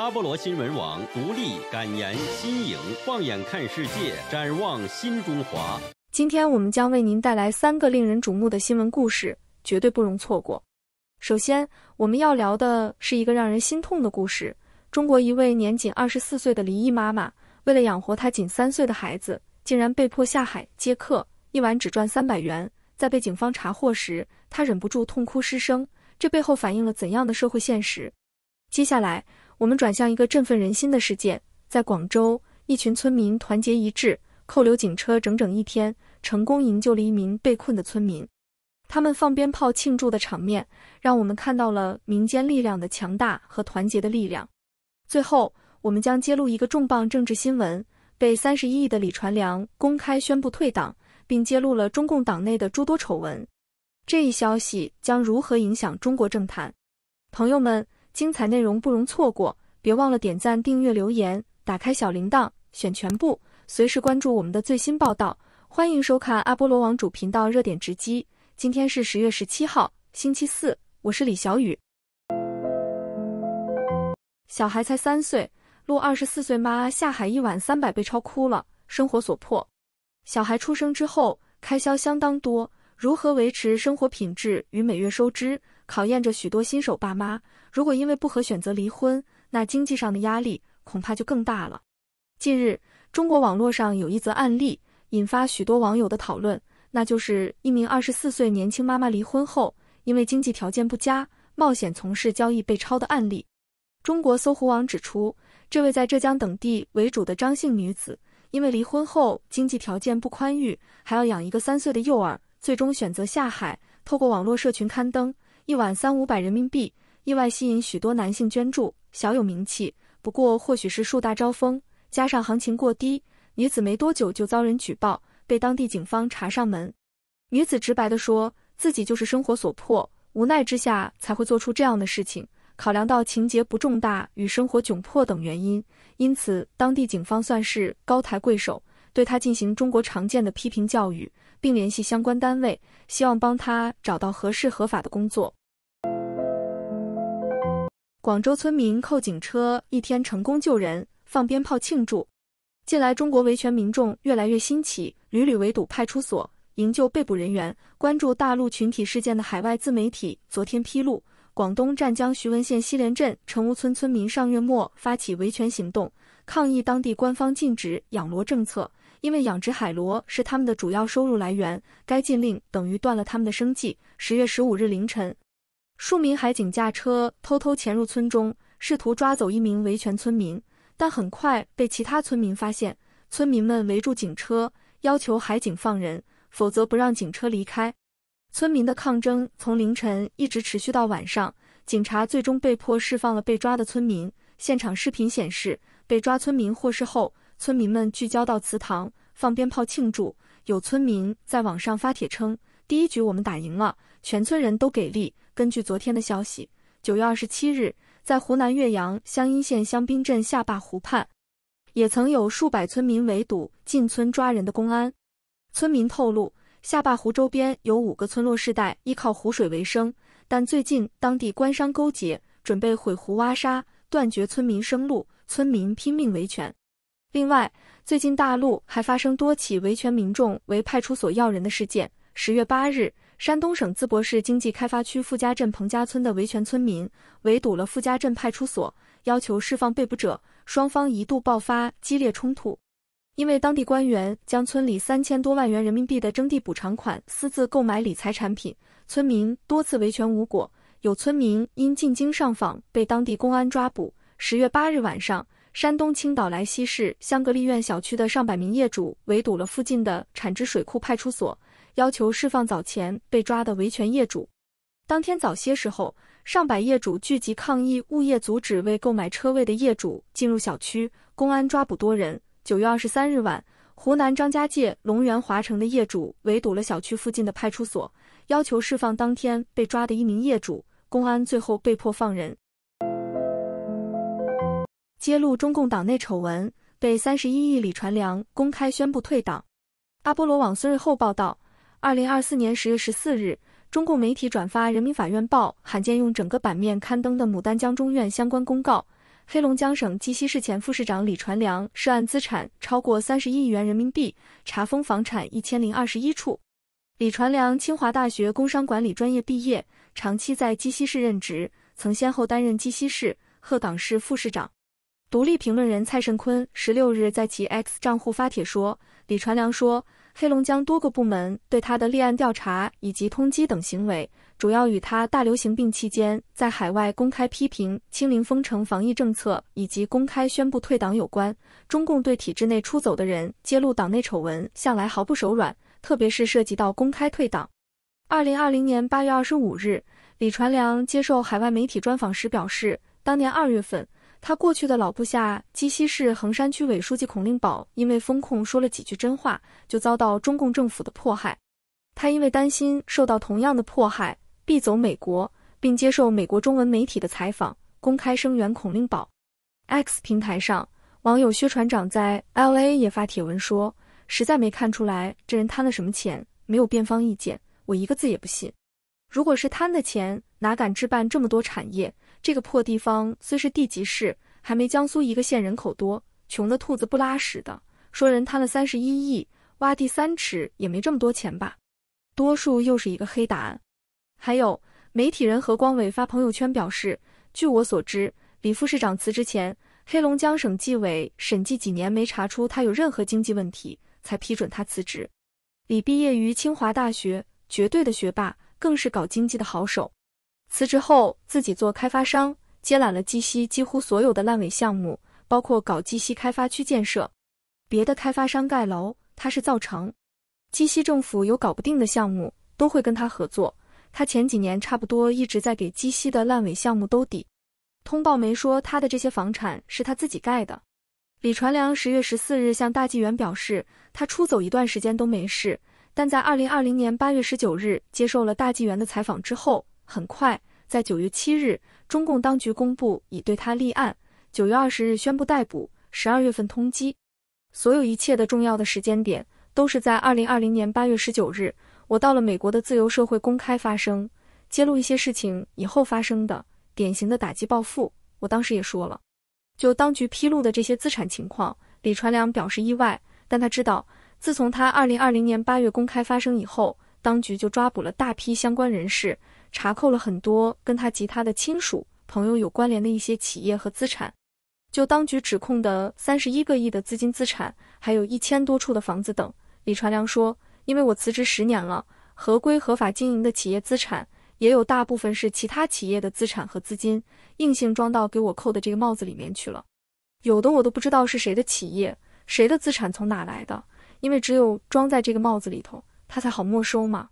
阿波罗新闻网，独立、感言、新颖，放眼看世界，展望新中华。今天我们将为您带来三个令人瞩目的新闻故事，绝对不容错过。首先，我们要聊的是一个让人心痛的故事：中国一位年仅二十四岁的离异妈妈，为了养活她仅三岁的孩子，竟然被迫下海接客，一晚只赚三百元。在被警方查获时，她忍不住痛哭失声。这背后反映了怎样的社会现实？接下来。我们转向一个振奋人心的事件，在广州，一群村民团结一致，扣留警车整整一天，成功营救了一名被困的村民。他们放鞭炮庆祝的场面，让我们看到了民间力量的强大和团结的力量。最后，我们将揭露一个重磅政治新闻：被三十一亿的李传良公开宣布退党，并揭露了中共党内的诸多丑闻。这一消息将如何影响中国政坛？朋友们。精彩内容不容错过，别忘了点赞、订阅、留言，打开小铃铛，选全部，随时关注我们的最新报道。欢迎收看阿波罗网主频道热点直击。今天是十月十七号，星期四，我是李小雨。小孩才三岁，陆二十四岁妈下海一晚三百被抄哭了，生活所迫。小孩出生之后，开销相当多，如何维持生活品质与每月收支？考验着许多新手爸妈。如果因为不合选择离婚，那经济上的压力恐怕就更大了。近日，中国网络上有一则案例引发许多网友的讨论，那就是一名二十四岁年轻妈妈离婚后，因为经济条件不佳，冒险从事交易被抄的案例。中国搜狐网指出，这位在浙江等地为主的张姓女子，因为离婚后经济条件不宽裕，还要养一个三岁的幼儿，最终选择下海，透过网络社群刊登。一晚三五百人民币，意外吸引许多男性捐助，小有名气。不过，或许是树大招风，加上行情过低，女子没多久就遭人举报，被当地警方查上门。女子直白地说自己就是生活所迫，无奈之下才会做出这样的事情。考量到情节不重大与生活窘迫等原因，因此当地警方算是高抬贵手，对她进行中国常见的批评教育，并联系相关单位，希望帮她找到合适合法的工作。广州村民扣警车一天成功救人，放鞭炮庆祝。近来，中国维权民众越来越兴起，屡屡围堵派出所营救被捕人员。关注大陆群体事件的海外自媒体昨天披露，广东湛江徐闻县西连镇陈屋村村民上月末发起维权行动，抗议当地官方禁止养螺政策，因为养殖海螺是他们的主要收入来源，该禁令等于断了他们的生计。十月十五日凌晨。数名海警驾车偷偷潜入村中，试图抓走一名维权村民，但很快被其他村民发现。村民们围住警车，要求海警放人，否则不让警车离开。村民的抗争从凌晨一直持续到晚上，警察最终被迫释放了被抓的村民。现场视频显示，被抓村民获释后，村民们聚焦到祠堂放鞭炮庆祝。有村民在网上发帖称：“第一局我们打赢了。”全村人都给力。根据昨天的消息，九月二十七日，在湖南岳阳湘阴县香槟镇下坝湖畔，也曾有数百村民围堵进村抓人的公安。村民透露，下坝湖周边有五个村落世代依靠湖水为生，但最近当地官商勾结，准备毁湖挖沙，断绝村民生路，村民拼命维权。另外，最近大陆还发生多起维权民众为派出所要人的事件。十月八日。山东省淄博市经济开发区傅家镇彭家村的维权村民围堵了傅家镇派出所，要求释放被捕者，双方一度爆发激烈冲突。因为当地官员将村里三千多万元人民币的征地补偿款私自购买理财产品，村民多次维权无果，有村民因进京上访被当地公安抓捕。十月八日晚上，山东青岛莱西市香格丽苑小区的上百名业主围堵了附近的产值水库派出所。要求释放早前被抓的维权业主。当天早些时候，上百业主聚集抗议，物业阻止未购买车位的业主进入小区，公安抓捕多人。九月二十三日晚，湖南张家界龙源华城的业主围堵了小区附近的派出所，要求释放当天被抓的一名业主，公安最后被迫放人。揭露中共党内丑闻，被三十一亿李传良公开宣布退党。阿波罗网孙日后报道。二零二四年十月十四日，中共媒体转发《人民法院报》罕见用整个版面刊登的牡丹江中院相关公告：黑龙江省鸡西市前副市长李传良涉案资产超过三十亿元人民币，查封房产一千零二十一处。李传良，清华大学工商管理专业毕业，长期在鸡西市任职，曾先后担任鸡西市、鹤岗市副市长。独立评论人蔡胜坤十六日在其 X 账户发帖说：“李传良说。”黑龙江多个部门对他的立案调查以及通缉等行为，主要与他大流行病期间在海外公开批评清零”封城防疫政策以及公开宣布退党有关。中共对体制内出走的人揭露党内丑闻向来毫不手软，特别是涉及到公开退党。二零二零年八月二十五日，李传良接受海外媒体专访时表示，当年二月份。他过去的老部下，鸡西市恒山区委书记孔令宝，因为封控说了几句真话，就遭到中共政府的迫害。他因为担心受到同样的迫害，必走美国，并接受美国中文媒体的采访，公开声援孔令宝。X 平台上，网友薛船长在 LA 也发帖文说：“实在没看出来这人贪了什么钱，没有辩方意见，我一个字也不信。如果是贪的钱，哪敢置办这么多产业？”这个破地方虽是地级市，还没江苏一个县人口多，穷的兔子不拉屎的。说人贪了三十一亿，挖地三尺也没这么多钱吧？多数又是一个黑答案。还有媒体人何光伟发朋友圈表示，据我所知，李副市长辞职前，黑龙江省纪委审计几年没查出他有任何经济问题，才批准他辞职。李毕业于清华大学，绝对的学霸，更是搞经济的好手。辞职后，自己做开发商，接揽了鸡西几乎所有的烂尾项目，包括搞鸡西开发区建设。别的开发商盖楼，他是造城。鸡西政府有搞不定的项目，都会跟他合作。他前几年差不多一直在给鸡西的烂尾项目兜底。通报没说他的这些房产是他自己盖的。李传良十月十四日向大纪元表示，他出走一段时间都没事，但在二零二零年八月十九日接受了大纪元的采访之后。很快，在九月七日，中共当局公布已对他立案；九月二十日宣布逮捕；十二月份通缉。所有一切的重要的时间点都是在二零二零年八月十九日。我到了美国的自由社会，公开发声，揭露一些事情以后发生的典型的打击报复。我当时也说了，就当局披露的这些资产情况，李传良表示意外，但他知道，自从他二零二零年八月公开发声以后，当局就抓捕了大批相关人士。查扣了很多跟他及他的亲属、朋友有关联的一些企业和资产。就当局指控的三十一个亿的资金、资产，还有一千多处的房子等，李传良说：“因为我辞职十年了，合规合法经营的企业资产，也有大部分是其他企业的资产和资金，硬性装到给我扣的这个帽子里面去了。有的我都不知道是谁的企业、谁的资产从哪来的，因为只有装在这个帽子里头，它才好没收嘛。”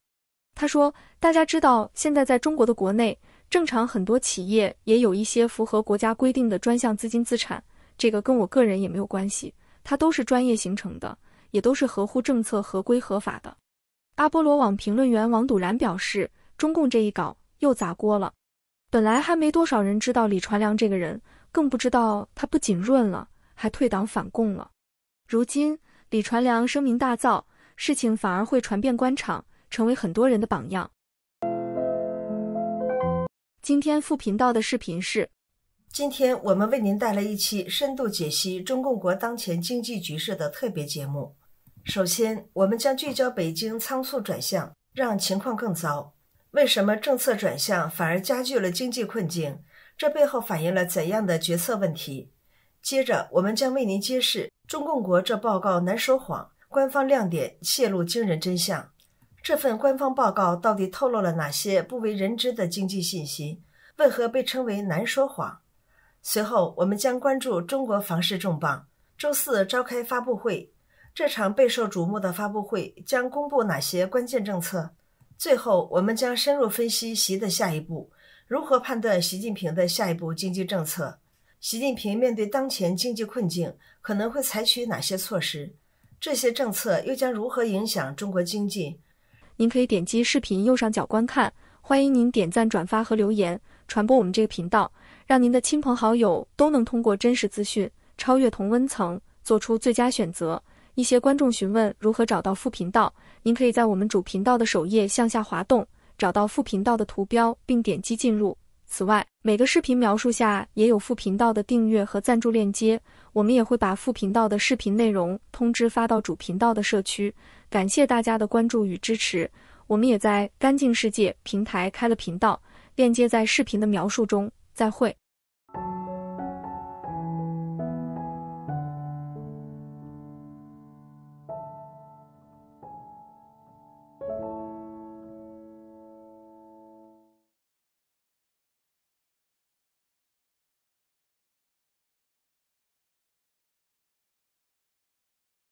他说：“大家知道，现在在中国的国内，正常很多企业也有一些符合国家规定的专项资金资产，这个跟我个人也没有关系，它都是专业形成的，也都是合乎政策、合规合法的。”阿波罗网评论员王笃然表示：“中共这一搞又砸锅了。本来还没多少人知道李传良这个人，更不知道他不仅润了，还退党反共了。如今李传良声名大噪，事情反而会传遍官场。”成为很多人的榜样。今天副频道的视频是：今天我们为您带来一期深度解析中共国当前经济局势的特别节目。首先，我们将聚焦北京仓促转向，让情况更糟。为什么政策转向反而加剧了经济困境？这背后反映了怎样的决策问题？接着，我们将为您揭示中共国这报告难说谎，官方亮点泄露惊人真相。这份官方报告到底透露了哪些不为人知的经济信息？为何被称为难说谎？随后，我们将关注中国房市重磅，周四召开发布会。这场备受瞩目的发布会将公布哪些关键政策？最后，我们将深入分析习的下一步，如何判断习近平的下一步经济政策？习近平面对当前经济困境，可能会采取哪些措施？这些政策又将如何影响中国经济？您可以点击视频右上角观看。欢迎您点赞、转发和留言，传播我们这个频道，让您的亲朋好友都能通过真实资讯超越同温层，做出最佳选择。一些观众询问如何找到副频道，您可以在我们主频道的首页向下滑动，找到副频道的图标并点击进入。此外，每个视频描述下也有副频道的订阅和赞助链接，我们也会把副频道的视频内容通知发到主频道的社区。感谢大家的关注与支持，我们也在干净世界平台开了频道，链接在视频的描述中。再会。